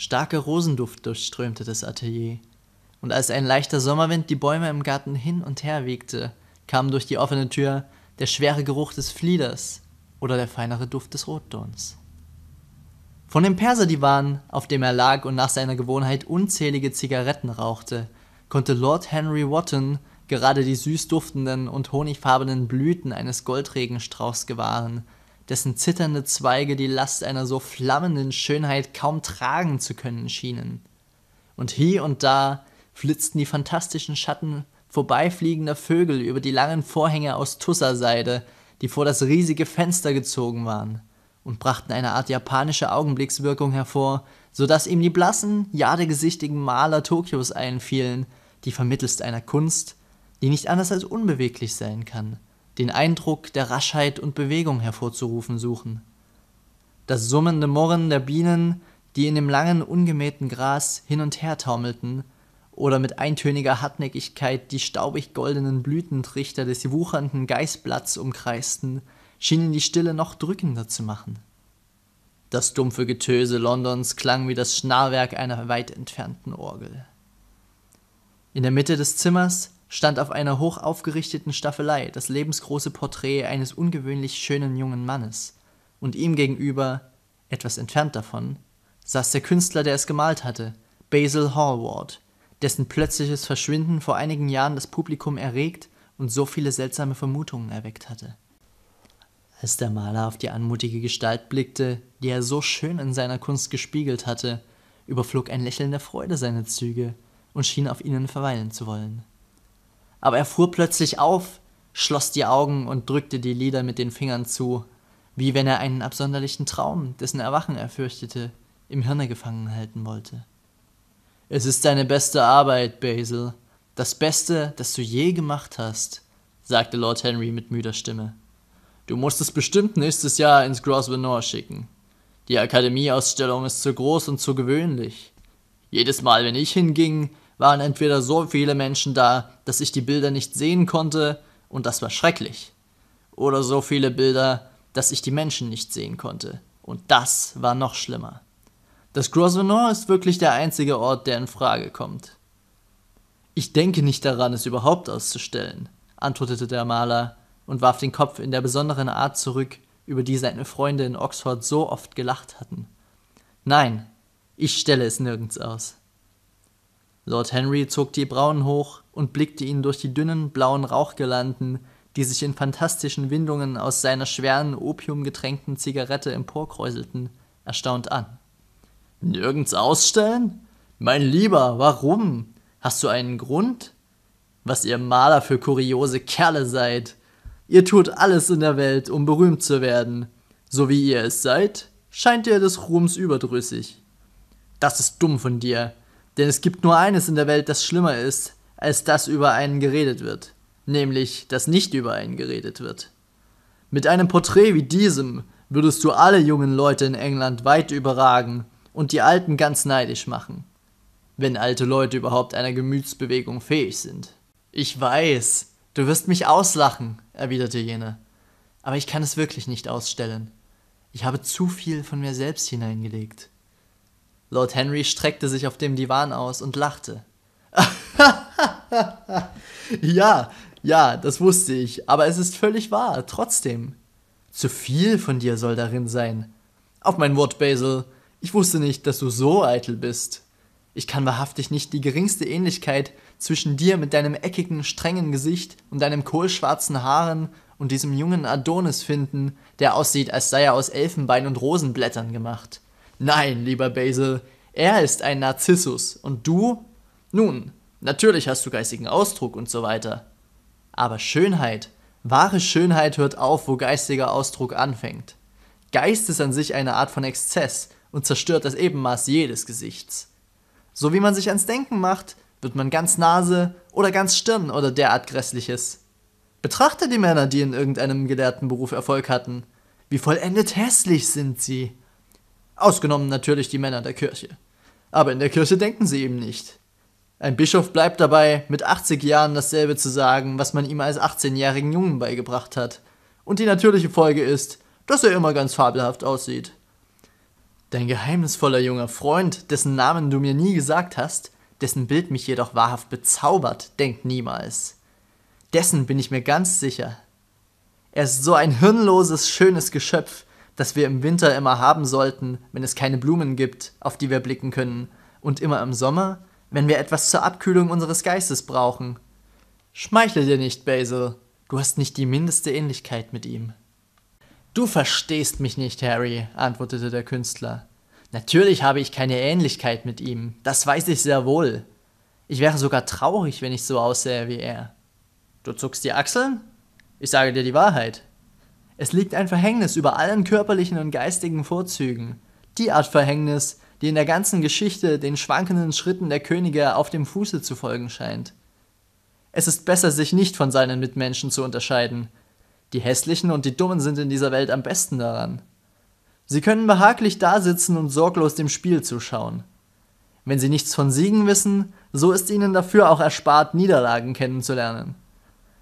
Starker Rosenduft durchströmte das Atelier, und als ein leichter Sommerwind die Bäume im Garten hin und her wiegte, kam durch die offene Tür der schwere Geruch des Flieders oder der feinere Duft des Rotdorns. Von dem Perserdivan, auf dem er lag und nach seiner Gewohnheit unzählige Zigaretten rauchte, konnte Lord Henry Wotton gerade die süß duftenden und honigfarbenen Blüten eines Goldregenstrauchs gewahren, dessen zitternde Zweige die Last einer so flammenden Schönheit kaum tragen zu können schienen. Und hier und da flitzten die fantastischen Schatten vorbeifliegender Vögel über die langen Vorhänge aus Tusserseide, die vor das riesige Fenster gezogen waren, und brachten eine Art japanische Augenblickswirkung hervor, so dass ihm die blassen, jadegesichtigen Maler Tokios einfielen, die vermittelst einer Kunst, die nicht anders als unbeweglich sein kann, den Eindruck der Raschheit und Bewegung hervorzurufen suchen. Das summende Murren der Bienen, die in dem langen, ungemähten Gras hin und her taumelten, oder mit eintöniger Hartnäckigkeit die staubig-goldenen Blütentrichter des wuchernden Geißblatts umkreisten, schienen die Stille noch drückender zu machen. Das dumpfe Getöse Londons klang wie das Schnarrwerk einer weit entfernten Orgel. In der Mitte des Zimmers stand auf einer hoch aufgerichteten Staffelei das lebensgroße Porträt eines ungewöhnlich schönen jungen Mannes, und ihm gegenüber, etwas entfernt davon, saß der Künstler, der es gemalt hatte, Basil Hallward, dessen plötzliches Verschwinden vor einigen Jahren das Publikum erregt und so viele seltsame Vermutungen erweckt hatte. Als der Maler auf die anmutige Gestalt blickte, die er so schön in seiner Kunst gespiegelt hatte, überflog ein Lächeln der Freude seine Züge und schien auf ihnen verweilen zu wollen. Aber er fuhr plötzlich auf, schloss die Augen und drückte die Lider mit den Fingern zu, wie wenn er einen absonderlichen Traum, dessen Erwachen er fürchtete, im Hirne gefangen halten wollte. Es ist deine beste Arbeit, Basil. Das Beste, das du je gemacht hast, sagte Lord Henry mit müder Stimme. Du musst es bestimmt nächstes Jahr ins Grosvenor schicken. Die Akademieausstellung ist zu groß und zu gewöhnlich. Jedes Mal, wenn ich hinging, waren entweder so viele Menschen da, dass ich die Bilder nicht sehen konnte und das war schrecklich. Oder so viele Bilder, dass ich die Menschen nicht sehen konnte. Und das war noch schlimmer. Das Grosvenor ist wirklich der einzige Ort, der in Frage kommt. Ich denke nicht daran, es überhaupt auszustellen, antwortete der Maler und warf den Kopf in der besonderen Art zurück, über die seine Freunde in Oxford so oft gelacht hatten. Nein, ich stelle es nirgends aus. Lord Henry zog die Brauen hoch und blickte ihn durch die dünnen blauen Rauchgirlanden, die sich in fantastischen Windungen aus seiner schweren, opiumgetränkten Zigarette emporkräuselten, erstaunt an. Nirgends ausstellen? Mein Lieber, warum? Hast du einen Grund? Was ihr Maler für kuriose Kerle seid. Ihr tut alles in der Welt, um berühmt zu werden. So wie ihr es seid, scheint ihr des Ruhms überdrüssig. Das ist dumm von dir. Denn es gibt nur eines in der Welt, das schlimmer ist, als dass über einen geredet wird, nämlich dass nicht über einen geredet wird. Mit einem Porträt wie diesem würdest du alle jungen Leute in England weit überragen und die Alten ganz neidisch machen, wenn alte Leute überhaupt einer Gemütsbewegung fähig sind. Ich weiß, du wirst mich auslachen, erwiderte jene, aber ich kann es wirklich nicht ausstellen. Ich habe zu viel von mir selbst hineingelegt. Lord Henry streckte sich auf dem Divan aus und lachte. ja, ja, das wusste ich, aber es ist völlig wahr, trotzdem. Zu viel von dir soll darin sein. Auf mein Wort, Basil, ich wusste nicht, dass du so eitel bist. Ich kann wahrhaftig nicht die geringste Ähnlichkeit zwischen dir mit deinem eckigen, strengen Gesicht und deinem kohlschwarzen Haaren und diesem jungen Adonis finden, der aussieht, als sei er aus Elfenbein und Rosenblättern gemacht. Nein, lieber Basil, er ist ein Narzissus und du? Nun, natürlich hast du geistigen Ausdruck und so weiter. Aber Schönheit, wahre Schönheit hört auf, wo geistiger Ausdruck anfängt. Geist ist an sich eine Art von Exzess und zerstört das Ebenmaß jedes Gesichts. So wie man sich ans Denken macht, wird man ganz Nase oder ganz Stirn oder derart Grässliches. Betrachte die Männer, die in irgendeinem gelehrten Beruf Erfolg hatten. Wie vollendet hässlich sind sie. Ausgenommen natürlich die Männer der Kirche. Aber in der Kirche denken sie eben nicht. Ein Bischof bleibt dabei, mit 80 Jahren dasselbe zu sagen, was man ihm als 18-jährigen Jungen beigebracht hat. Und die natürliche Folge ist, dass er immer ganz fabelhaft aussieht. Dein geheimnisvoller junger Freund, dessen Namen du mir nie gesagt hast, dessen Bild mich jedoch wahrhaft bezaubert, denkt niemals. Dessen bin ich mir ganz sicher. Er ist so ein hirnloses, schönes Geschöpf, das wir im Winter immer haben sollten, wenn es keine Blumen gibt, auf die wir blicken können, und immer im Sommer, wenn wir etwas zur Abkühlung unseres Geistes brauchen. Schmeichle dir nicht, Basil. Du hast nicht die mindeste Ähnlichkeit mit ihm. Du verstehst mich nicht, Harry, antwortete der Künstler. Natürlich habe ich keine Ähnlichkeit mit ihm, das weiß ich sehr wohl. Ich wäre sogar traurig, wenn ich so aussähe wie er. Du zuckst die Achseln? Ich sage dir die Wahrheit. Es liegt ein Verhängnis über allen körperlichen und geistigen Vorzügen. Die Art Verhängnis, die in der ganzen Geschichte den schwankenden Schritten der Könige auf dem Fuße zu folgen scheint. Es ist besser, sich nicht von seinen Mitmenschen zu unterscheiden. Die Hässlichen und die Dummen sind in dieser Welt am besten daran. Sie können behaglich dasitzen und sorglos dem Spiel zuschauen. Wenn sie nichts von Siegen wissen, so ist ihnen dafür auch erspart, Niederlagen kennenzulernen.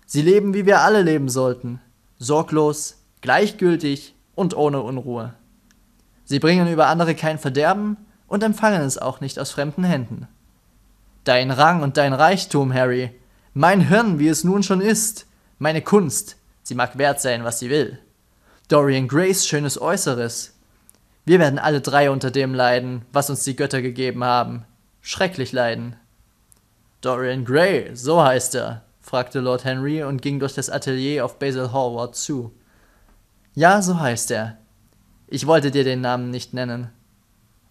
Sie leben, wie wir alle leben sollten, sorglos, gleichgültig und ohne Unruhe. Sie bringen über andere kein Verderben und empfangen es auch nicht aus fremden Händen. Dein Rang und dein Reichtum, Harry, mein Hirn, wie es nun schon ist, meine Kunst, sie mag wert sein, was sie will. Dorian Grays schönes Äußeres. Wir werden alle drei unter dem leiden, was uns die Götter gegeben haben. Schrecklich leiden. Dorian Gray, so heißt er, fragte Lord Henry und ging durch das Atelier auf Basil Hallward zu. Ja, so heißt er. Ich wollte dir den Namen nicht nennen.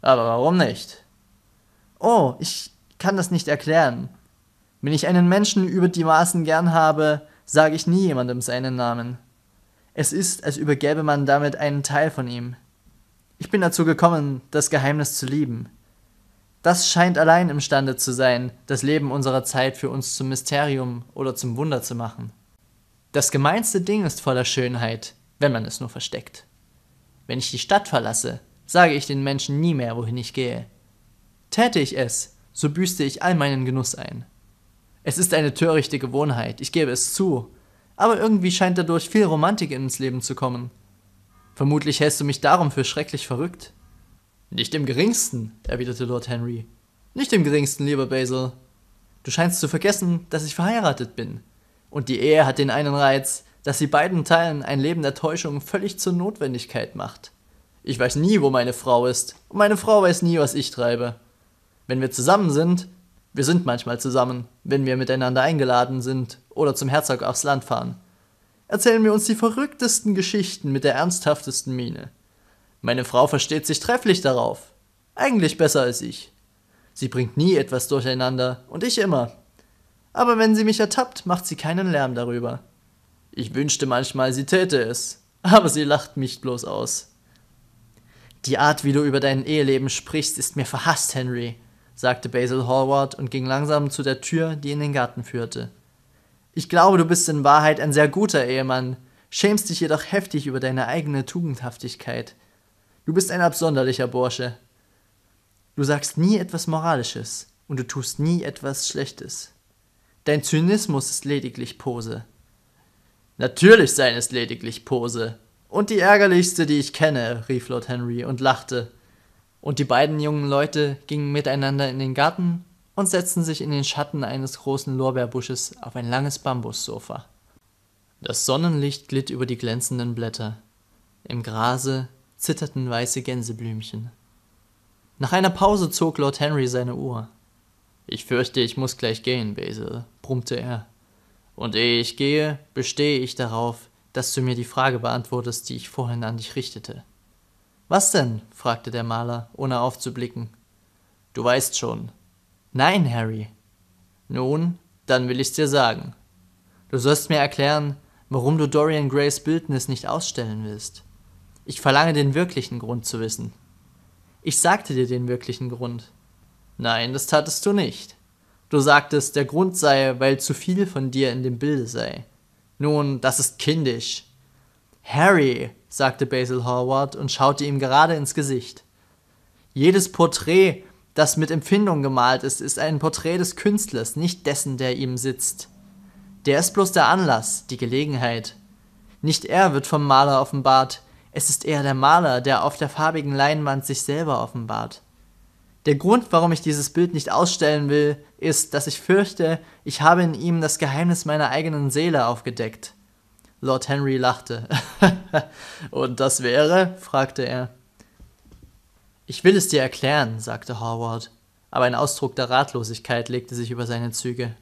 Aber warum nicht? Oh, ich kann das nicht erklären. Wenn ich einen Menschen über die Maßen gern habe, sage ich nie jemandem seinen Namen. Es ist, als übergäbe man damit einen Teil von ihm. Ich bin dazu gekommen, das Geheimnis zu lieben. Das scheint allein imstande zu sein, das Leben unserer Zeit für uns zum Mysterium oder zum Wunder zu machen. Das gemeinste Ding ist voller Schönheit, wenn man es nur versteckt. Wenn ich die Stadt verlasse, sage ich den Menschen nie mehr, wohin ich gehe. Täte ich es, so büßte ich all meinen Genuss ein. Es ist eine törichte Gewohnheit, ich gebe es zu, aber irgendwie scheint dadurch viel Romantik ins Leben zu kommen. Vermutlich hältst du mich darum für schrecklich verrückt. Nicht im geringsten, erwiderte Lord Henry. Nicht im geringsten, lieber Basil. Du scheinst zu vergessen, dass ich verheiratet bin. Und die Ehe hat den einen Reiz, dass sie beiden Teilen ein Leben der Täuschung völlig zur Notwendigkeit macht. Ich weiß nie, wo meine Frau ist, und meine Frau weiß nie, was ich treibe. Wenn wir zusammen sind, wir sind manchmal zusammen, wenn wir miteinander eingeladen sind oder zum Herzog aufs Land fahren, erzählen wir uns die verrücktesten Geschichten mit der ernsthaftesten Miene. Meine Frau versteht sich trefflich darauf, eigentlich besser als ich. Sie bringt nie etwas durcheinander und ich immer. Aber wenn sie mich ertappt, macht sie keinen Lärm darüber. Ich wünschte manchmal, sie täte es, aber sie lacht mich bloß aus. Die Art, wie du über dein Eheleben sprichst, ist mir verhasst, Henry, sagte Basil Hallward und ging langsam zu der Tür, die in den Garten führte. Ich glaube, du bist in Wahrheit ein sehr guter Ehemann, schämst dich jedoch heftig über deine eigene Tugendhaftigkeit. Du bist ein absonderlicher Bursche. Du sagst nie etwas Moralisches und du tust nie etwas Schlechtes. Dein Zynismus ist lediglich Pose. Natürlich seien es lediglich Pose. Und die ärgerlichste, die ich kenne, rief Lord Henry und lachte. Und die beiden jungen Leute gingen miteinander in den Garten und setzten sich in den Schatten eines großen Lorbeerbusches auf ein langes Bambussofa. Das Sonnenlicht glitt über die glänzenden Blätter. Im Grase zitterten weiße Gänseblümchen. Nach einer Pause zog Lord Henry seine Uhr. Ich fürchte, ich muss gleich gehen, Basil, brummte er. Und ehe ich gehe, bestehe ich darauf, dass du mir die Frage beantwortest, die ich vorhin an dich richtete. Was denn? fragte der Maler, ohne aufzublicken. Du weißt schon. Nein, Harry. Nun, dann will ich's dir sagen. Du sollst mir erklären, warum du Dorian Grays Bildnis nicht ausstellen willst. Ich verlange den wirklichen Grund zu wissen. Ich sagte dir den wirklichen Grund. Nein, das tatest du nicht. Du sagtest, der Grund sei, weil zu viel von dir in dem Bilde sei. Nun, das ist kindisch. Harry, sagte Basil Howard und schaute ihm gerade ins Gesicht. Jedes Porträt, das mit Empfindung gemalt ist, ist ein Porträt des Künstlers, nicht dessen, der ihm sitzt. Der ist bloß der Anlass, die Gelegenheit. Nicht er wird vom Maler offenbart, es ist eher der Maler, der auf der farbigen Leinwand sich selber offenbart. Der Grund, warum ich dieses Bild nicht ausstellen will, ist, dass ich fürchte, ich habe in ihm das Geheimnis meiner eigenen Seele aufgedeckt. Lord Henry lachte. Und das wäre? fragte er. Ich will es dir erklären, sagte Howard, aber ein Ausdruck der Ratlosigkeit legte sich über seine Züge.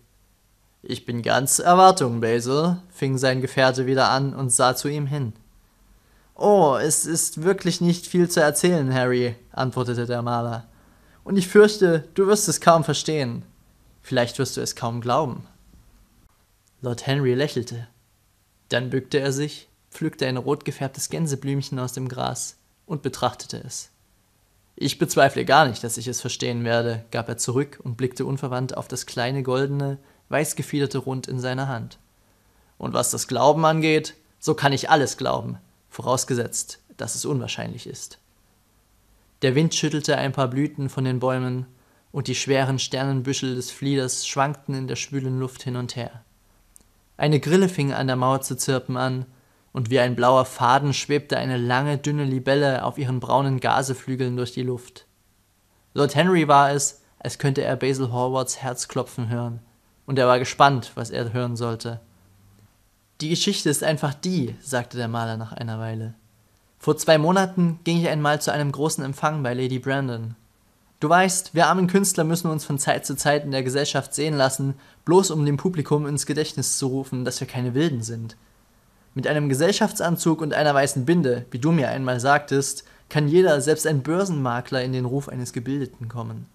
Ich bin ganz Erwartung, Basil, fing sein Gefährte wieder an und sah zu ihm hin. Oh, es ist wirklich nicht viel zu erzählen, Harry, antwortete der Maler und ich fürchte, du wirst es kaum verstehen. Vielleicht wirst du es kaum glauben. Lord Henry lächelte. Dann bückte er sich, pflückte ein rot gefärbtes Gänseblümchen aus dem Gras und betrachtete es. Ich bezweifle gar nicht, dass ich es verstehen werde, gab er zurück und blickte unverwandt auf das kleine goldene, weiß gefiederte Rund in seiner Hand. Und was das Glauben angeht, so kann ich alles glauben, vorausgesetzt, dass es unwahrscheinlich ist. Der Wind schüttelte ein paar Blüten von den Bäumen, und die schweren Sternenbüschel des Flieders schwankten in der schwülen Luft hin und her. Eine Grille fing an der Mauer zu zirpen an, und wie ein blauer Faden schwebte eine lange, dünne Libelle auf ihren braunen Gaseflügeln durch die Luft. Lord Henry war es, als könnte er Basil Horwards Herzklopfen hören, und er war gespannt, was er hören sollte. Die Geschichte ist einfach die, sagte der Maler nach einer Weile. Vor zwei Monaten ging ich einmal zu einem großen Empfang bei Lady Brandon. Du weißt, wir armen Künstler müssen uns von Zeit zu Zeit in der Gesellschaft sehen lassen, bloß um dem Publikum ins Gedächtnis zu rufen, dass wir keine Wilden sind. Mit einem Gesellschaftsanzug und einer weißen Binde, wie du mir einmal sagtest, kann jeder, selbst ein Börsenmakler, in den Ruf eines Gebildeten kommen.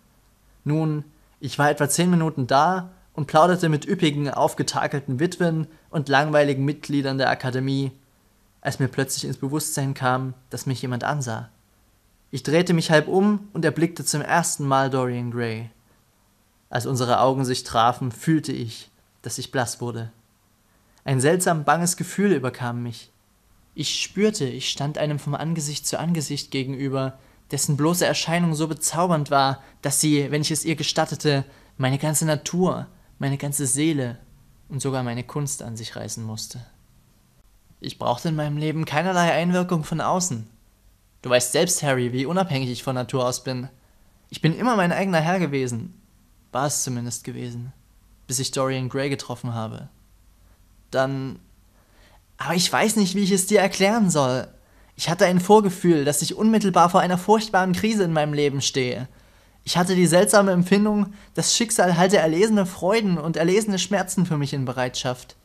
Nun, ich war etwa zehn Minuten da und plauderte mit üppigen, aufgetakelten Witwen und langweiligen Mitgliedern der Akademie, als mir plötzlich ins Bewusstsein kam, dass mich jemand ansah. Ich drehte mich halb um und erblickte zum ersten Mal Dorian Gray. Als unsere Augen sich trafen, fühlte ich, dass ich blass wurde. Ein seltsam banges Gefühl überkam mich. Ich spürte, ich stand einem vom Angesicht zu Angesicht gegenüber, dessen bloße Erscheinung so bezaubernd war, dass sie, wenn ich es ihr gestattete, meine ganze Natur, meine ganze Seele und sogar meine Kunst an sich reißen musste. Ich brauchte in meinem Leben keinerlei Einwirkung von außen. Du weißt selbst, Harry, wie unabhängig ich von Natur aus bin. Ich bin immer mein eigener Herr gewesen. War es zumindest gewesen. Bis ich Dorian Gray getroffen habe. Dann. Aber ich weiß nicht, wie ich es dir erklären soll. Ich hatte ein Vorgefühl, dass ich unmittelbar vor einer furchtbaren Krise in meinem Leben stehe. Ich hatte die seltsame Empfindung, das Schicksal halte erlesene Freuden und erlesene Schmerzen für mich in Bereitschaft.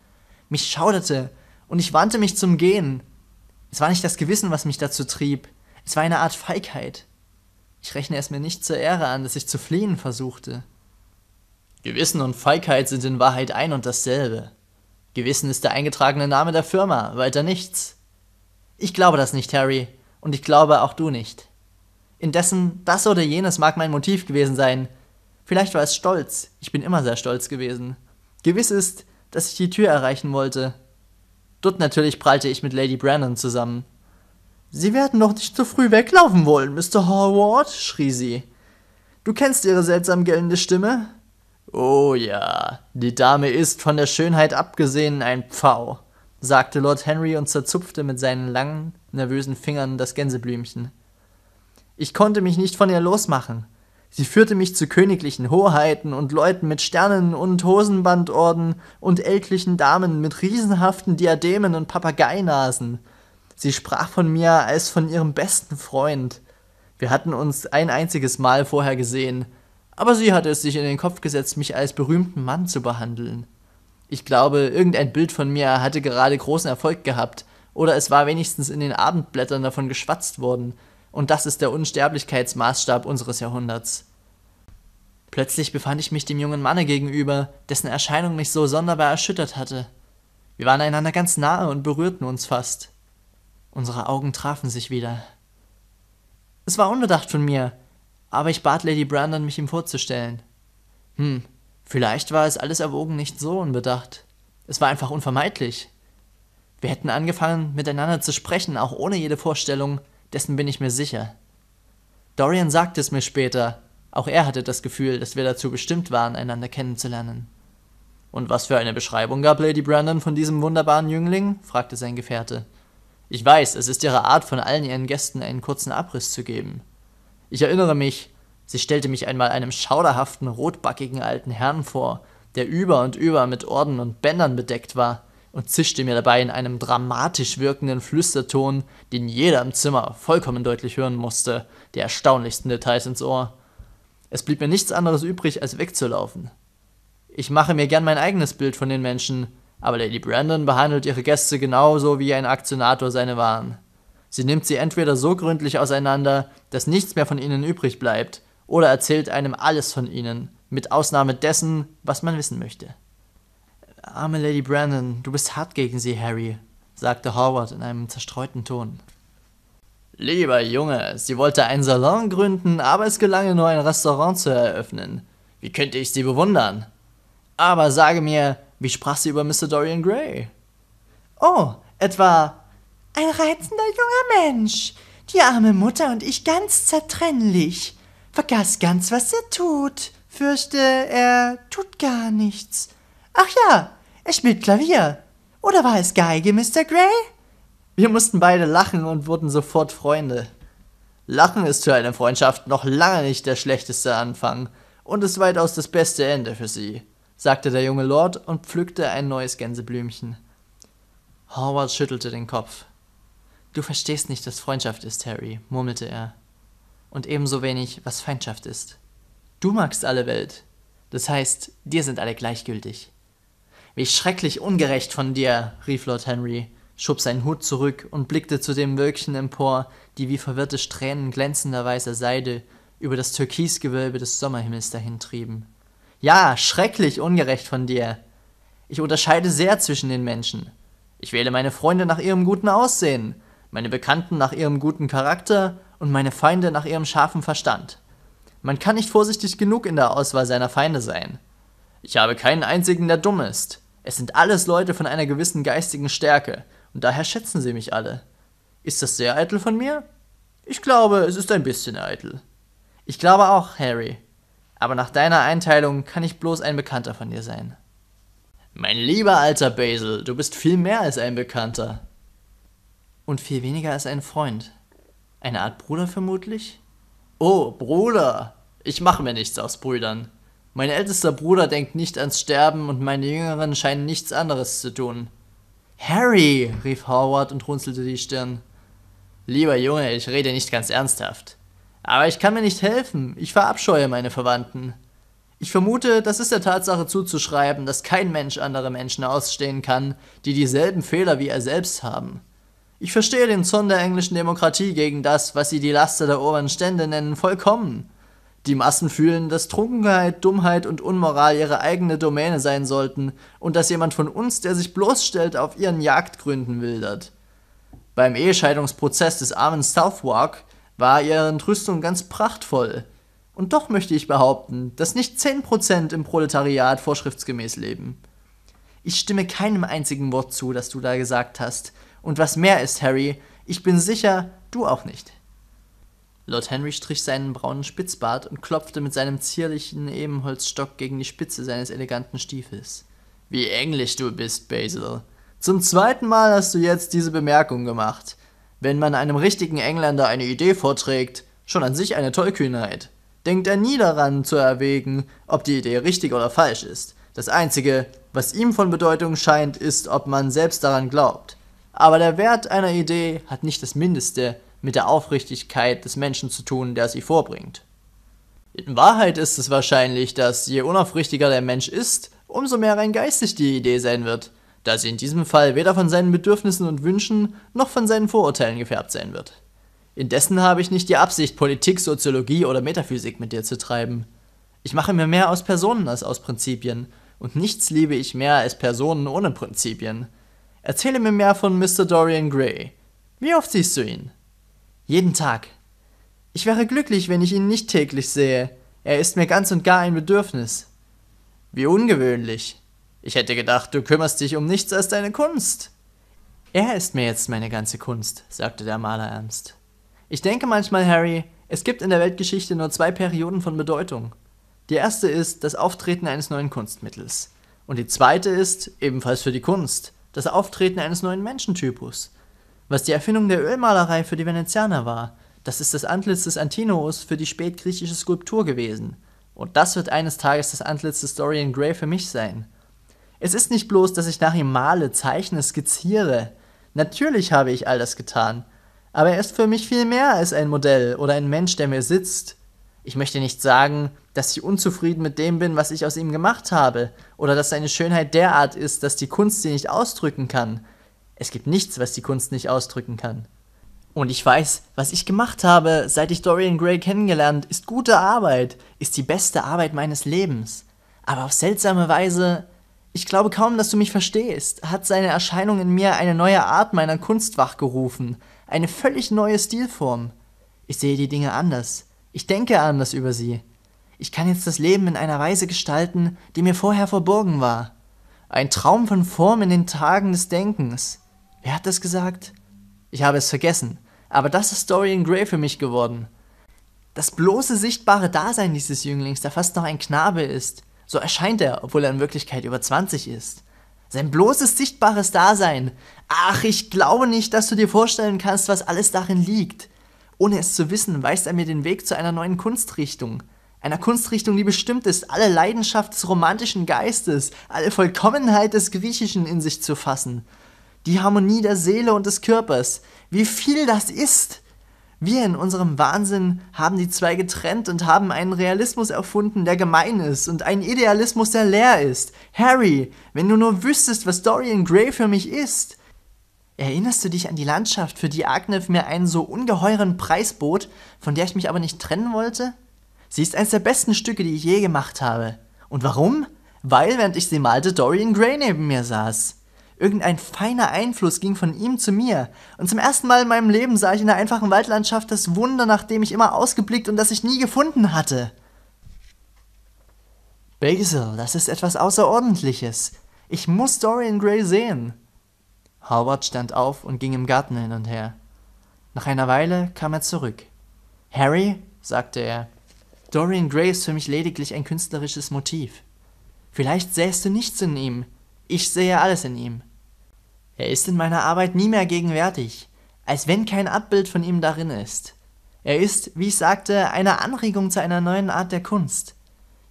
Mich schauderte, und ich wandte mich zum Gehen. Es war nicht das Gewissen, was mich dazu trieb, es war eine Art Feigheit. Ich rechne es mir nicht zur Ehre an, dass ich zu fliehen versuchte. Gewissen und Feigheit sind in Wahrheit ein und dasselbe. Gewissen ist der eingetragene Name der Firma, weiter nichts. Ich glaube das nicht, Harry, und ich glaube auch du nicht. Indessen, das oder jenes mag mein Motiv gewesen sein. Vielleicht war es Stolz, ich bin immer sehr stolz gewesen. Gewiss ist, dass ich die Tür erreichen wollte, Dort natürlich prallte ich mit Lady Brandon zusammen. Sie werden doch nicht zu früh weglaufen wollen, Mr. Howard, schrie sie. Du kennst ihre seltsam gellende Stimme? Oh ja, die Dame ist, von der Schönheit abgesehen, ein Pfau, sagte Lord Henry und zerzupfte mit seinen langen, nervösen Fingern das Gänseblümchen. Ich konnte mich nicht von ihr losmachen. Sie führte mich zu königlichen Hoheiten und Leuten mit Sternen und Hosenbandorden und ältlichen Damen mit riesenhaften Diademen und Papageinasen. Sie sprach von mir als von ihrem besten Freund. Wir hatten uns ein einziges Mal vorher gesehen, aber sie hatte es sich in den Kopf gesetzt, mich als berühmten Mann zu behandeln. Ich glaube, irgendein Bild von mir hatte gerade großen Erfolg gehabt, oder es war wenigstens in den Abendblättern davon geschwatzt worden, und das ist der Unsterblichkeitsmaßstab unseres Jahrhunderts. Plötzlich befand ich mich dem jungen Manne gegenüber, dessen Erscheinung mich so sonderbar erschüttert hatte. Wir waren einander ganz nahe und berührten uns fast. Unsere Augen trafen sich wieder. Es war unbedacht von mir, aber ich bat Lady Brandon, mich ihm vorzustellen. Hm, vielleicht war es alles erwogen nicht so unbedacht. Es war einfach unvermeidlich. Wir hätten angefangen, miteinander zu sprechen, auch ohne jede Vorstellung, dessen bin ich mir sicher. Dorian sagte es mir später. Auch er hatte das Gefühl, dass wir dazu bestimmt waren, einander kennenzulernen. Und was für eine Beschreibung gab Lady Brandon von diesem wunderbaren Jüngling? fragte sein Gefährte. Ich weiß, es ist ihre Art, von allen ihren Gästen einen kurzen Abriss zu geben. Ich erinnere mich, sie stellte mich einmal einem schauderhaften, rotbackigen alten Herrn vor, der über und über mit Orden und Bändern bedeckt war und zischte mir dabei in einem dramatisch wirkenden Flüsterton, den jeder im Zimmer vollkommen deutlich hören musste, die erstaunlichsten Details ins Ohr. Es blieb mir nichts anderes übrig, als wegzulaufen. Ich mache mir gern mein eigenes Bild von den Menschen, aber Lady Brandon behandelt ihre Gäste genauso wie ein Aktionator seine Waren. Sie nimmt sie entweder so gründlich auseinander, dass nichts mehr von ihnen übrig bleibt, oder erzählt einem alles von ihnen, mit Ausnahme dessen, was man wissen möchte. Arme Lady Brandon, du bist hart gegen sie, Harry, sagte Howard in einem zerstreuten Ton. Lieber Junge, sie wollte einen Salon gründen, aber es gelang ihr nur ein Restaurant zu eröffnen. Wie könnte ich sie bewundern? Aber sage mir, wie sprach sie über Mr. Dorian Gray? Oh, etwa ein reizender junger Mensch. Die arme Mutter und ich ganz zertrennlich. Vergaß ganz, was er tut. Fürchte, er tut gar nichts. Ach ja, er spielt Klavier. Oder war es Geige, Mr. Gray? Wir mussten beide lachen und wurden sofort Freunde. Lachen ist für eine Freundschaft noch lange nicht der schlechteste Anfang und ist weitaus das beste Ende für sie, sagte der junge Lord und pflückte ein neues Gänseblümchen. Howard schüttelte den Kopf. Du verstehst nicht, was Freundschaft ist, Harry, murmelte er. Und ebenso wenig, was Feindschaft ist. Du magst alle Welt. Das heißt, dir sind alle gleichgültig. Wie schrecklich ungerecht von dir, rief Lord Henry, schob seinen Hut zurück und blickte zu den Wölkchen empor, die wie verwirrte Strähnen glänzender weißer Seide über das Türkisgewölbe des Sommerhimmels dahintrieben. Ja, schrecklich ungerecht von dir. Ich unterscheide sehr zwischen den Menschen. Ich wähle meine Freunde nach ihrem guten Aussehen, meine Bekannten nach ihrem guten Charakter und meine Feinde nach ihrem scharfen Verstand. Man kann nicht vorsichtig genug in der Auswahl seiner Feinde sein. Ich habe keinen einzigen, der dumm ist. Es sind alles Leute von einer gewissen geistigen Stärke, und daher schätzen sie mich alle. Ist das sehr eitel von mir? Ich glaube, es ist ein bisschen eitel. Ich glaube auch, Harry. Aber nach deiner Einteilung kann ich bloß ein Bekannter von dir sein. Mein lieber alter Basil, du bist viel mehr als ein Bekannter. Und viel weniger als ein Freund. Eine Art Bruder vermutlich? Oh, Bruder! Ich mache mir nichts aus Brüdern. Mein ältester Bruder denkt nicht ans Sterben und meine Jüngeren scheinen nichts anderes zu tun. Harry, rief Howard und runzelte die Stirn. Lieber Junge, ich rede nicht ganz ernsthaft. Aber ich kann mir nicht helfen, ich verabscheue meine Verwandten. Ich vermute, das ist der Tatsache zuzuschreiben, dass kein Mensch andere Menschen ausstehen kann, die dieselben Fehler wie er selbst haben. Ich verstehe den Zorn der englischen Demokratie gegen das, was sie die Laster der oberen Stände nennen, vollkommen. Die Massen fühlen, dass Trunkenheit, Dummheit und Unmoral ihre eigene Domäne sein sollten und dass jemand von uns, der sich bloßstellt, auf ihren Jagdgründen wildert. Beim Ehescheidungsprozess des armen Southwark war ihre Entrüstung ganz prachtvoll. Und doch möchte ich behaupten, dass nicht 10% im Proletariat vorschriftsgemäß leben. Ich stimme keinem einzigen Wort zu, das du da gesagt hast. Und was mehr ist, Harry, ich bin sicher, du auch nicht. Lord Henry strich seinen braunen Spitzbart und klopfte mit seinem zierlichen Ebenholzstock gegen die Spitze seines eleganten Stiefels. Wie englisch du bist, Basil. Zum zweiten Mal hast du jetzt diese Bemerkung gemacht. Wenn man einem richtigen Engländer eine Idee vorträgt, schon an sich eine Tollkühnheit, denkt er nie daran zu erwägen, ob die Idee richtig oder falsch ist. Das Einzige, was ihm von Bedeutung scheint, ist, ob man selbst daran glaubt. Aber der Wert einer Idee hat nicht das Mindeste mit der Aufrichtigkeit des Menschen zu tun, der sie vorbringt. In Wahrheit ist es wahrscheinlich, dass je unaufrichtiger der Mensch ist, umso mehr rein geistig die Idee sein wird, da sie in diesem Fall weder von seinen Bedürfnissen und Wünschen noch von seinen Vorurteilen gefärbt sein wird. Indessen habe ich nicht die Absicht, Politik, Soziologie oder Metaphysik mit dir zu treiben. Ich mache mir mehr aus Personen als aus Prinzipien, und nichts liebe ich mehr als Personen ohne Prinzipien. Erzähle mir mehr von Mr. Dorian Gray. Wie oft siehst du ihn? Jeden Tag. Ich wäre glücklich, wenn ich ihn nicht täglich sehe. Er ist mir ganz und gar ein Bedürfnis. Wie ungewöhnlich. Ich hätte gedacht, du kümmerst dich um nichts als deine Kunst. Er ist mir jetzt meine ganze Kunst, sagte der Maler ernst. Ich denke manchmal, Harry, es gibt in der Weltgeschichte nur zwei Perioden von Bedeutung. Die erste ist das Auftreten eines neuen Kunstmittels. Und die zweite ist, ebenfalls für die Kunst, das Auftreten eines neuen Menschentypus was die Erfindung der Ölmalerei für die Venezianer war. Das ist das Antlitz des Antinous für die spätgriechische Skulptur gewesen. Und das wird eines Tages das Antlitz des Dorian Gray für mich sein. Es ist nicht bloß, dass ich nach ihm male, zeichne, skizziere. Natürlich habe ich all das getan. Aber er ist für mich viel mehr als ein Modell oder ein Mensch, der mir sitzt. Ich möchte nicht sagen, dass ich unzufrieden mit dem bin, was ich aus ihm gemacht habe, oder dass seine Schönheit derart ist, dass die Kunst sie nicht ausdrücken kann. Es gibt nichts, was die Kunst nicht ausdrücken kann. Und ich weiß, was ich gemacht habe, seit ich Dorian Gray kennengelernt, ist gute Arbeit, ist die beste Arbeit meines Lebens. Aber auf seltsame Weise, ich glaube kaum, dass du mich verstehst, hat seine Erscheinung in mir eine neue Art meiner Kunst wachgerufen, eine völlig neue Stilform. Ich sehe die Dinge anders, ich denke anders über sie. Ich kann jetzt das Leben in einer Weise gestalten, die mir vorher verborgen war. Ein Traum von Form in den Tagen des Denkens. Wer hat das gesagt? Ich habe es vergessen. Aber das ist Dorian Gray für mich geworden. Das bloße sichtbare Dasein dieses Jünglings, der fast noch ein Knabe ist, so erscheint er, obwohl er in Wirklichkeit über 20 ist. Sein bloßes sichtbares Dasein. Ach, ich glaube nicht, dass du dir vorstellen kannst, was alles darin liegt. Ohne es zu wissen, weist er mir den Weg zu einer neuen Kunstrichtung. Einer Kunstrichtung, die bestimmt ist, alle Leidenschaft des romantischen Geistes, alle Vollkommenheit des Griechischen in sich zu fassen die Harmonie der Seele und des Körpers, wie viel das ist. Wir in unserem Wahnsinn haben die zwei getrennt und haben einen Realismus erfunden, der gemein ist und einen Idealismus, der leer ist. Harry, wenn du nur wüsstest, was Dorian Gray für mich ist. Erinnerst du dich an die Landschaft, für die Agnew mir einen so ungeheuren Preis bot, von der ich mich aber nicht trennen wollte? Sie ist eines der besten Stücke, die ich je gemacht habe. Und warum? Weil, während ich sie malte, Dorian Gray neben mir saß. Irgendein feiner Einfluss ging von ihm zu mir. Und zum ersten Mal in meinem Leben sah ich in der einfachen Waldlandschaft das Wunder, nach dem ich immer ausgeblickt und das ich nie gefunden hatte. Basil, das ist etwas Außerordentliches. Ich muss Dorian Gray sehen. Howard stand auf und ging im Garten hin und her. Nach einer Weile kam er zurück. Harry, sagte er, Dorian Gray ist für mich lediglich ein künstlerisches Motiv. Vielleicht sähst du nichts in ihm. Ich sehe alles in ihm. Er ist in meiner Arbeit nie mehr gegenwärtig, als wenn kein Abbild von ihm darin ist. Er ist, wie ich sagte, eine Anregung zu einer neuen Art der Kunst.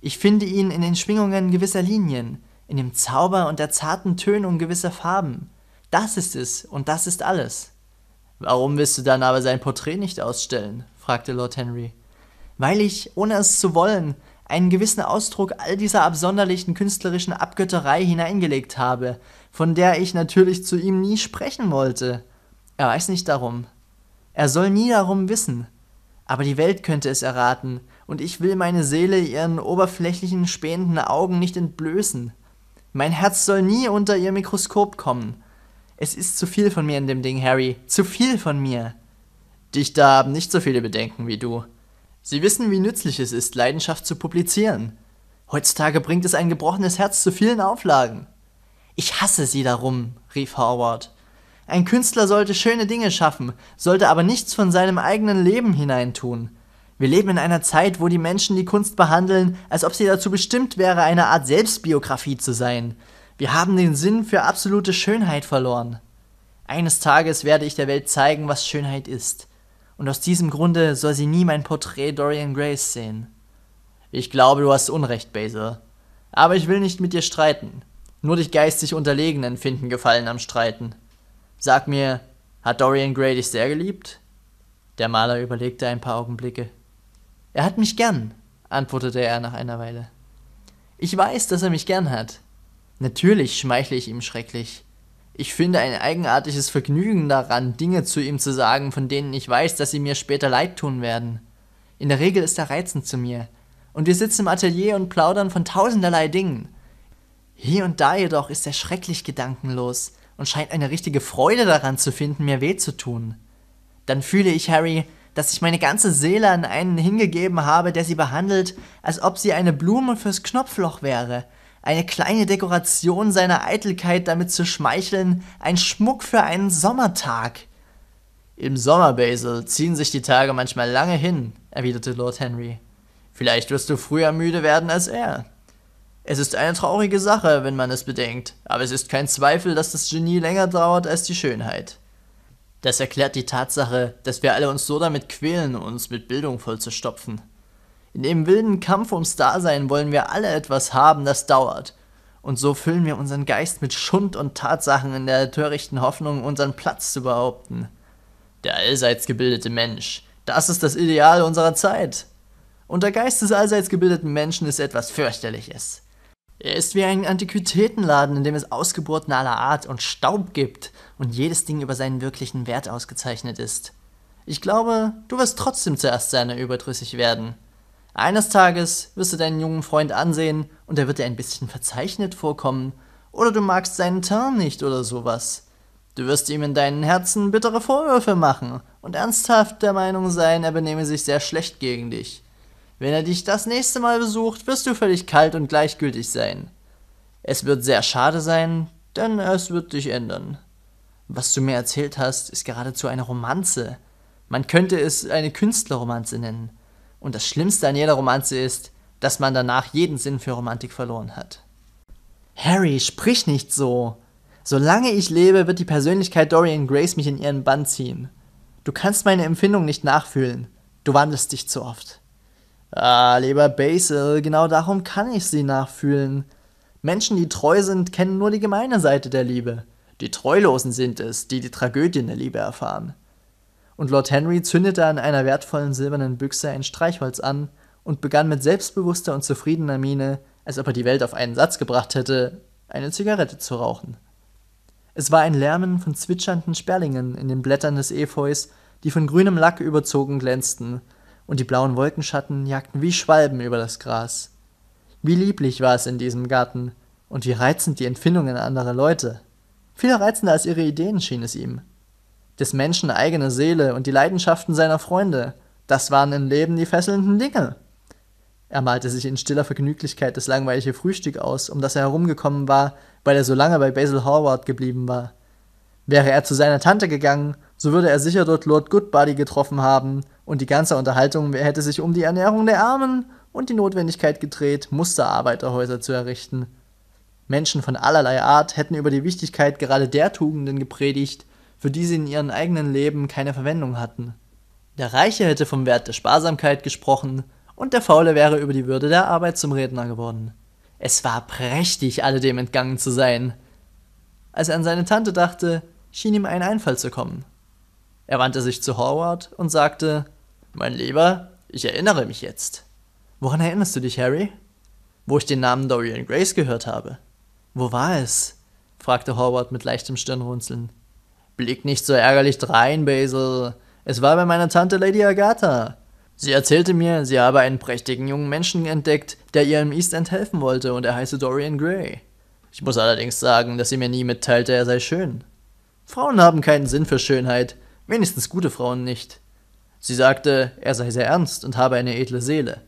Ich finde ihn in den Schwingungen gewisser Linien, in dem Zauber und der zarten Tönung gewisser Farben. Das ist es und das ist alles. Warum willst du dann aber sein Porträt nicht ausstellen? fragte Lord Henry. Weil ich, ohne es zu wollen, einen gewissen Ausdruck all dieser absonderlichen künstlerischen Abgötterei hineingelegt habe, von der ich natürlich zu ihm nie sprechen wollte. Er weiß nicht darum. Er soll nie darum wissen. Aber die Welt könnte es erraten, und ich will meine Seele ihren oberflächlichen, spähenden Augen nicht entblößen. Mein Herz soll nie unter ihr Mikroskop kommen. Es ist zu viel von mir in dem Ding, Harry, zu viel von mir. Dichter haben nicht so viele Bedenken wie du. Sie wissen, wie nützlich es ist, Leidenschaft zu publizieren. Heutzutage bringt es ein gebrochenes Herz zu vielen Auflagen. Ich hasse sie darum, rief Howard. Ein Künstler sollte schöne Dinge schaffen, sollte aber nichts von seinem eigenen Leben hineintun. Wir leben in einer Zeit, wo die Menschen die Kunst behandeln, als ob sie dazu bestimmt wäre, eine Art Selbstbiografie zu sein. Wir haben den Sinn für absolute Schönheit verloren. Eines Tages werde ich der Welt zeigen, was Schönheit ist. Und aus diesem Grunde soll sie nie mein Porträt Dorian Grace sehen. Ich glaube, du hast Unrecht, Basil. Aber ich will nicht mit dir streiten. Nur dich geistig Unterlegenen finden Gefallen am Streiten. Sag mir, hat Dorian Gray dich sehr geliebt? Der Maler überlegte ein paar Augenblicke. Er hat mich gern, antwortete er nach einer Weile. Ich weiß, dass er mich gern hat. Natürlich schmeichle ich ihm schrecklich. Ich finde ein eigenartiges Vergnügen daran, Dinge zu ihm zu sagen, von denen ich weiß, dass sie mir später leid tun werden. In der Regel ist er reizend zu mir. Und wir sitzen im Atelier und plaudern von tausenderlei Dingen. Hier und da jedoch ist er schrecklich gedankenlos und scheint eine richtige Freude daran zu finden, mir weh zu tun. Dann fühle ich, Harry, dass ich meine ganze Seele an einen hingegeben habe, der sie behandelt, als ob sie eine Blume fürs Knopfloch wäre, eine kleine Dekoration seiner Eitelkeit damit zu schmeicheln, ein Schmuck für einen Sommertag. Im Sommer, Basil, ziehen sich die Tage manchmal lange hin, erwiderte Lord Henry. Vielleicht wirst du früher müde werden als er. Es ist eine traurige Sache, wenn man es bedenkt, aber es ist kein Zweifel, dass das Genie länger dauert als die Schönheit. Das erklärt die Tatsache, dass wir alle uns so damit quälen, uns mit Bildung vollzustopfen. In dem wilden Kampf ums Dasein wollen wir alle etwas haben, das dauert. Und so füllen wir unseren Geist mit Schund und Tatsachen in der törichten Hoffnung, unseren Platz zu behaupten. Der allseits gebildete Mensch, das ist das Ideal unserer Zeit. Und der Geist des allseits gebildeten Menschen ist etwas fürchterliches. Er ist wie ein Antiquitätenladen, in dem es Ausgeburten aller Art und Staub gibt und jedes Ding über seinen wirklichen Wert ausgezeichnet ist. Ich glaube, du wirst trotzdem zuerst seiner überdrüssig werden. Eines Tages wirst du deinen jungen Freund ansehen und er wird dir ein bisschen verzeichnet vorkommen. Oder du magst seinen Tarn nicht oder sowas. Du wirst ihm in deinen Herzen bittere Vorwürfe machen und ernsthaft der Meinung sein, er benehme sich sehr schlecht gegen dich. Wenn er dich das nächste Mal besucht, wirst du völlig kalt und gleichgültig sein. Es wird sehr schade sein, denn es wird dich ändern. Was du mir erzählt hast, ist geradezu eine Romanze. Man könnte es eine Künstlerromanze nennen. Und das Schlimmste an jeder Romanze ist, dass man danach jeden Sinn für Romantik verloren hat. Harry, sprich nicht so. Solange ich lebe, wird die Persönlichkeit Dorian Grace mich in ihren Bann ziehen. Du kannst meine Empfindung nicht nachfühlen. Du wandelst dich zu oft. Ah, lieber Basil, genau darum kann ich sie nachfühlen. Menschen, die treu sind, kennen nur die gemeine Seite der Liebe. Die Treulosen sind es, die die Tragödien der Liebe erfahren. Und Lord Henry zündete an einer wertvollen silbernen Büchse ein Streichholz an und begann mit selbstbewusster und zufriedener Miene, als ob er die Welt auf einen Satz gebracht hätte, eine Zigarette zu rauchen. Es war ein Lärmen von zwitschernden Sperlingen in den Blättern des Efeus, die von grünem Lack überzogen glänzten, und die blauen Wolkenschatten jagten wie Schwalben über das Gras. Wie lieblich war es in diesem Garten und wie reizend die Empfindungen anderer Leute. Viel reizender als ihre Ideen schien es ihm. Des Menschen eigene Seele und die Leidenschaften seiner Freunde, das waren im Leben die fesselnden Dinge. Er malte sich in stiller Vergnüglichkeit das langweilige Frühstück aus, um das er herumgekommen war, weil er so lange bei Basil Howard geblieben war. Wäre er zu seiner Tante gegangen, so würde er sicher dort Lord Goodbody getroffen haben, und die ganze Unterhaltung hätte sich um die Ernährung der Armen und die Notwendigkeit gedreht, Musterarbeiterhäuser zu errichten. Menschen von allerlei Art hätten über die Wichtigkeit gerade der Tugenden gepredigt, für die sie in ihrem eigenen Leben keine Verwendung hatten. Der Reiche hätte vom Wert der Sparsamkeit gesprochen und der Faule wäre über die Würde der Arbeit zum Redner geworden. Es war prächtig, alledem entgangen zu sein. Als er an seine Tante dachte, schien ihm ein Einfall zu kommen. Er wandte sich zu Howard und sagte, mein Lieber, ich erinnere mich jetzt. Woran erinnerst du dich, Harry? Wo ich den Namen Dorian Grace gehört habe. Wo war es? fragte Howard mit leichtem Stirnrunzeln. Blick nicht so ärgerlich drein, Basil. Es war bei meiner Tante Lady Agatha. Sie erzählte mir, sie habe einen prächtigen jungen Menschen entdeckt, der ihr im East End helfen wollte, und er heiße Dorian Gray. Ich muss allerdings sagen, dass sie mir nie mitteilte, er sei schön. Frauen haben keinen Sinn für Schönheit, wenigstens gute Frauen nicht. Sie sagte, er sei sehr ernst und habe eine edle Seele.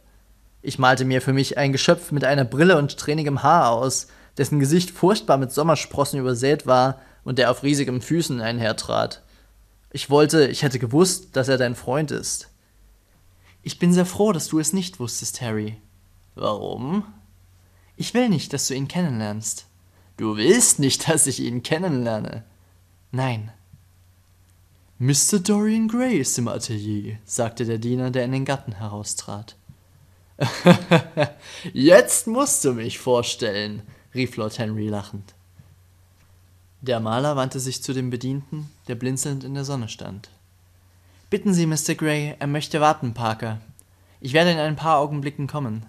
Ich malte mir für mich ein Geschöpf mit einer Brille und strähnigem Haar aus, dessen Gesicht furchtbar mit Sommersprossen übersät war und der auf riesigen Füßen einhertrat. Ich wollte, ich hätte gewusst, dass er dein Freund ist. Ich bin sehr froh, dass du es nicht wusstest, Harry. Warum? Ich will nicht, dass du ihn kennenlernst. Du willst nicht, dass ich ihn kennenlerne. Nein. Mr. Dorian Gray ist im Atelier, sagte der Diener, der in den Garten heraustrat. Jetzt musst du mich vorstellen, rief Lord Henry lachend. Der Maler wandte sich zu dem Bedienten, der blinzelnd in der Sonne stand. Bitten Sie, Mr. Gray, er möchte warten, Parker. Ich werde in ein paar Augenblicken kommen.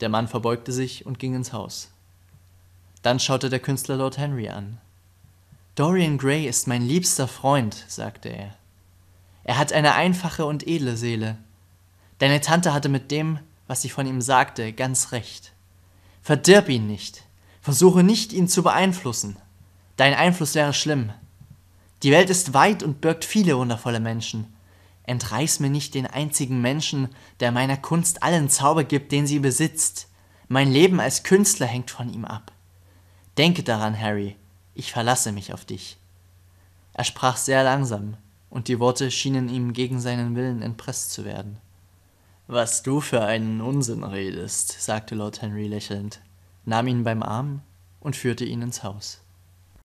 Der Mann verbeugte sich und ging ins Haus. Dann schaute der Künstler Lord Henry an. Dorian Gray ist mein liebster Freund, sagte er. Er hat eine einfache und edle Seele. Deine Tante hatte mit dem, was sie von ihm sagte, ganz recht. Verdirb ihn nicht. Versuche nicht, ihn zu beeinflussen. Dein Einfluss wäre schlimm. Die Welt ist weit und birgt viele wundervolle Menschen. Entreiß mir nicht den einzigen Menschen, der meiner Kunst allen Zauber gibt, den sie besitzt. Mein Leben als Künstler hängt von ihm ab. Denke daran, Harry ich verlasse mich auf dich. Er sprach sehr langsam, und die Worte schienen ihm gegen seinen Willen entpresst zu werden. Was du für einen Unsinn redest, sagte Lord Henry lächelnd, nahm ihn beim Arm und führte ihn ins Haus.